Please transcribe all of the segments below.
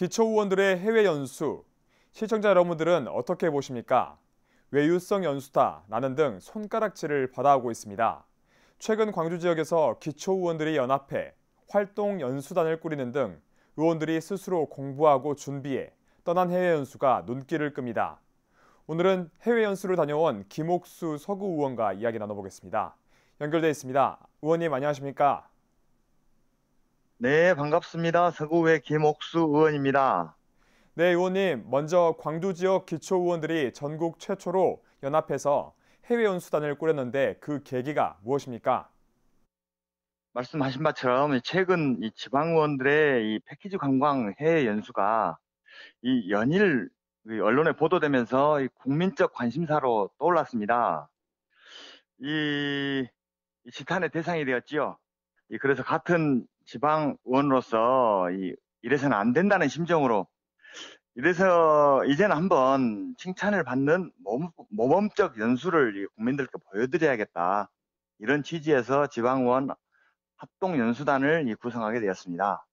기초의원들의 해외 연수, 시청자 여러분들은 어떻게 보십니까? 외유성 연수다라는 등 손가락질을 받아오고 있습니다. 최근 광주 지역에서 기초의원들이 연합해 활동 연수단을 꾸리는 등 의원들이 스스로 공부하고 준비해 떠난 해외 연수가 눈길을 끕니다. 오늘은 해외 연수를 다녀온 김옥수 서구 의원과 이야기 나눠보겠습니다. 연결돼 있습니다. 의원님 안녕하십니까? 네, 반갑습니다. 서구의 김옥수 의원입니다. 네, 의원님. 먼저 광주 지역 기초 의원들이 전국 최초로 연합해서 해외 연수단을 꾸렸는데 그 계기가 무엇입니까? 말씀하신 바처럼 최근 이 지방 의원들의 이 패키지 관광 해외 연수가 이 연일 그 언론에 보도되면서 국민적 관심사로 떠올랐습니다. 이, 이 지탄의 대상이 되었지요. 그래서 같은 지방의원으로서 이, 이래서는 안 된다는 심정으로 이래서 이제는 한번 칭찬을 받는 모범, 적 연수를 국민들께 보여드려야겠다. 이런 취지에서 지방원 의 합동연수단을 구성하게 되었습니다.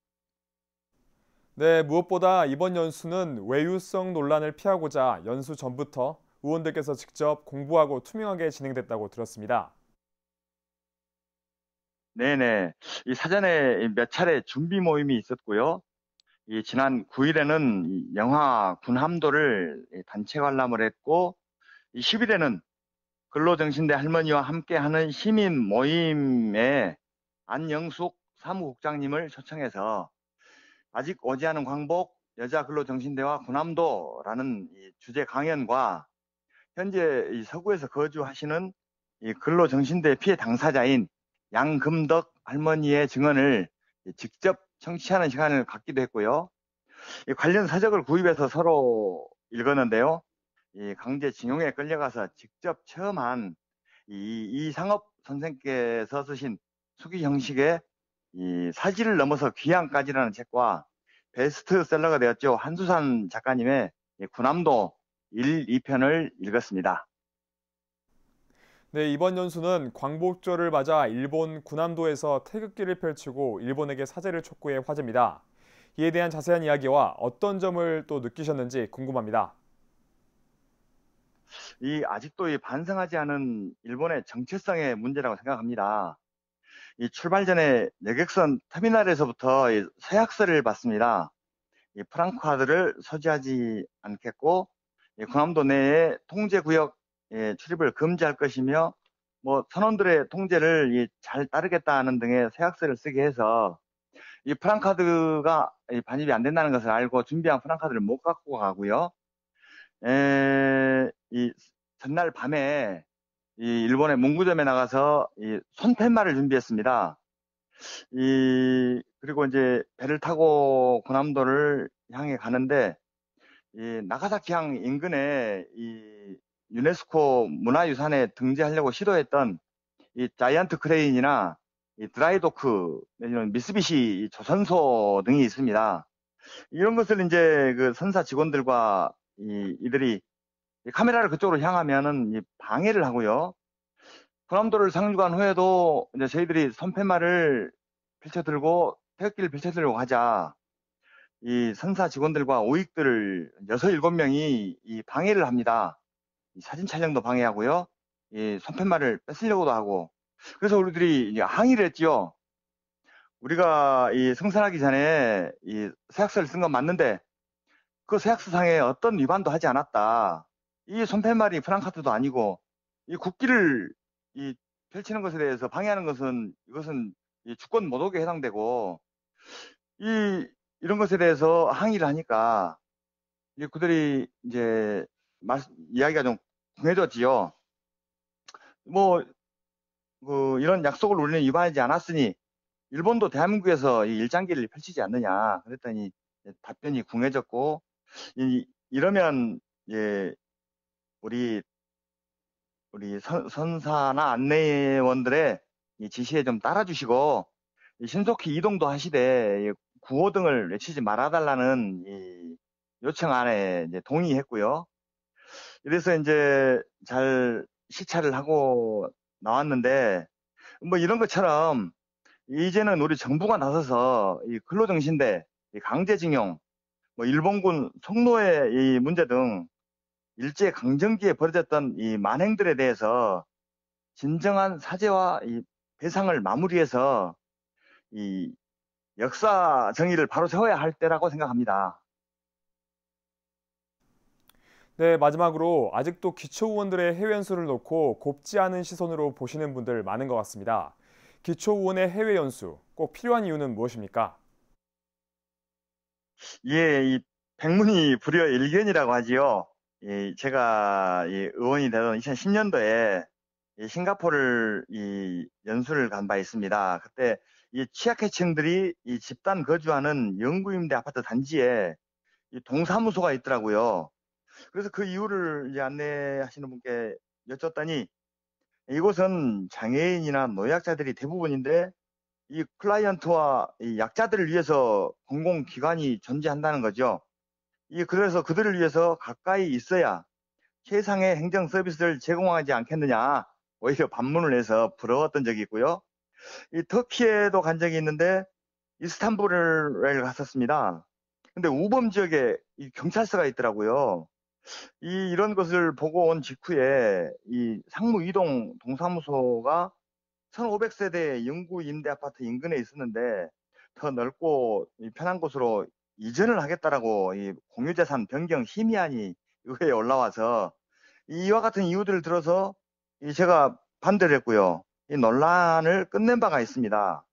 네, 무엇보다 이번 연수는 외유성 논란을 피하고자 연수 전부터 의원들께서 직접 공부하고 투명하게 진행됐다고 들었습니다. 네네. 이 사전에 몇 차례 준비 모임이 있었고요. 이 지난 9일에는 영화 군함도를 단체 관람을 했고, 10일에는 근로정신대 할머니와 함께하는 시민 모임에 안영숙 사무국장님을 초청해서 아직 오지 않은 광복 여자 근로정신대와 군함도라는 주제 강연과 현재 서구에서 거주하시는 근로정신대 피해 당사자인 양금덕 할머니의 증언을 직접 청취하는 시간을 갖기도 했고요. 관련 사적을 구입해서 서로 읽었는데요. 강제징용에 끌려가서 직접 체험한 이, 이상업 선생께서 쓰신 수기 형식의 사지를 넘어서 귀향까지라는 책과 베스트셀러가 되었죠. 한수산 작가님의 군함도 1, 2편을 읽었습니다. 네, 이번 연수는 광복절을 맞아 일본 군함도에서 태극기를 펼치고 일본에게 사죄를 촉구해 화제입니다. 이에 대한 자세한 이야기와 어떤 점을 또 느끼셨는지 궁금합니다. 이 아직도 이 반성하지 않은 일본의 정체성의 문제라고 생각합니다. 이 출발 전에 내객선 터미널에서부터 서약서를 받습니다. 이프랑 아들을 소지하지 않겠고 군함도 내에 통제구역 예, 출입을 금지할 것이며 뭐 선원들의 통제를 예, 잘 따르겠다는 등의 세약서를 쓰게 해서 이 프랑카드가 반입이 안 된다는 것을 알고 준비한 프랑카드를 못 갖고 가고요. 에, 이 전날 밤에 이 일본의 문구점에 나가서 이 손팻말을 준비했습니다. 이 그리고 이제 배를 타고 고남도를 향해 가는데 이 나가사키항 인근에 이 유네스코 문화유산에 등재하려고 시도했던 이 자이언트 크레인이나 이 드라이도크 내지 미쓰비시 조선소 등이 있습니다. 이런 것을 이제 그 선사 직원들과 이, 이들이 이 카메라를 그쪽으로 향하면은 방해를 하고요. 군함도를 상륙한 후에도 이제 저희들이 선패말을 펼쳐들고 태극기를 펼쳐들려고 하자 이 선사 직원들과 오익들을 6, 7명이 이 방해를 합니다. 사진 촬영도 방해하고요. 이 손팻말을 뺏으려고도 하고 그래서 우리들이 이제 항의를 했지요. 우리가 이 승산하기 전에 이 서약서를 쓴 건 맞는데 그 서약서상에 어떤 위반도 하지 않았다. 이 손팻말이 프랑카트도 아니고 이 국기를 이 펼치는 것에 대해서 방해하는 것은 이것은 이 주권 모독에 해당되고 이 이런 것에 대해서 항의를 하니까 이 그들이 이제 말, 이야기가 좀 정해졌지요. 뭐, 그 이런 약속을 우리는 위반하지 않았으니 일본도 대한민국에서 이 일장기를 펼치지 않느냐 그랬더니 답변이 궁해졌고 이, 이러면 예 우리 우리 선, 사나 안내원들의 지시에 좀 따라주시고 신속히 이동도 하시되 구호 등을 외치지 말아달라는 요청 안에 동의했고요. 이래서 이제 잘 시찰을 하고 나왔는데 뭐 이런 것처럼 이제는 우리 정부가 나서서 이 근로정신대, 이 강제징용, 뭐 일본군 속노의이 문제 등 일제 강점기에 벌어졌던 이 만행들에 대해서 진정한 사죄와 이 배상을 마무리해서 이 역사 정의를 바로 세워야 할 때라고 생각합니다. 네, 마지막으로 아직도 기초의원들의 해외 연수를 놓고 곱지 않은 시선으로 보시는 분들 많은 것 같습니다. 기초의원의 해외 연수, 꼭 필요한 이유는 무엇입니까? 예, 이 백문이 불여 일견이라고 하지요. 예, 제가 예, 의원이 되던 2010년도에 예, 싱가포르를 이 연수를 간 바 있습니다. 그때 이 취약계층들이 이 집단 거주하는 영구임대 아파트 단지에 이 동사무소가 있더라고요. 그래서 그 이유를 안내하시는 분께 여쭙다니 이곳은 장애인이나 노약자들이 대부분인데 이 클라이언트와 이 약자들을 위해서 공공기관이 존재한다는 거죠. 이 그래서 그들을 위해서 가까이 있어야 최상의 행정 서비스를 제공하지 않겠느냐 오히려 반문을 해서 부러웠던 적이 있고요. 이 터키에도 간 적이 있는데 이스탄불을 갔었습니다. 근데 우범 지역에 이 경찰서가 있더라고요. 이, 이런 것을 보고 온 직후에 이 상무 이동 동사무소가 1500세대 영구 임대 아파트 인근에 있었는데 더 넓고 편한 곳으로 이전을 하겠다라고 이 공유재산 변경 심의안이 의회에 올라와서 이와 같은 이유들을 들어서 이 제가 반대를 했고요. 이 논란을 끝낸 바가 있습니다.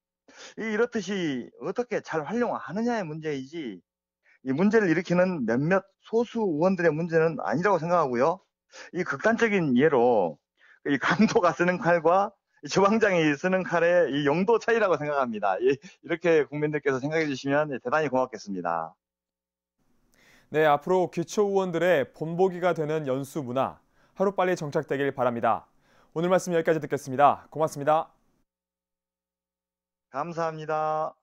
이 이렇듯이 어떻게 잘 활용하느냐의 문제이지 이 문제를 일으키는 몇몇 소수 의원들의 문제는 아니라고 생각하고요. 이 극단적인 예로 이 강도가 쓰는 칼과 주방장이 쓰는 칼의 이 용도 차이라고 생각합니다. 이렇게 국민들께서 생각해 주시면 대단히 고맙겠습니다. 네, 앞으로 기초 의원들의 본보기가 되는 연수 문화 하루빨리 정착되길 바랍니다. 오늘 말씀 여기까지 듣겠습니다. 고맙습니다. 감사합니다.